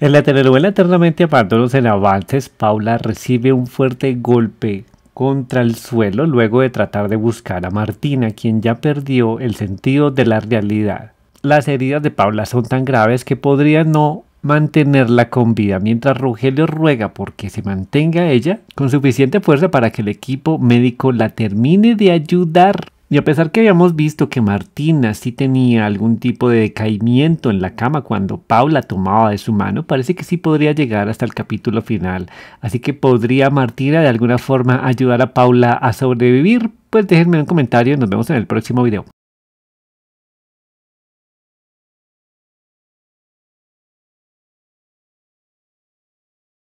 En la telenovela Eternamente Abandonos en Avances, Paula recibe un fuerte golpe contra el suelo luego de tratar de buscar a Martina, quien ya perdió el sentido de la realidad. Las heridas de Paula son tan graves que podría no mantenerla con vida, mientras Rogelio ruega porque se mantenga ella con suficiente fuerza para que el equipo médico la termine de ayudar. Y a pesar que habíamos visto que Martina sí tenía algún tipo de decaimiento en la cama cuando Paula tomaba de su mano, parece que sí podría llegar hasta el capítulo final. Así que podría Martina de alguna forma ayudar a Paula a sobrevivir. Pues déjenme un comentario y nos vemos en el próximo video.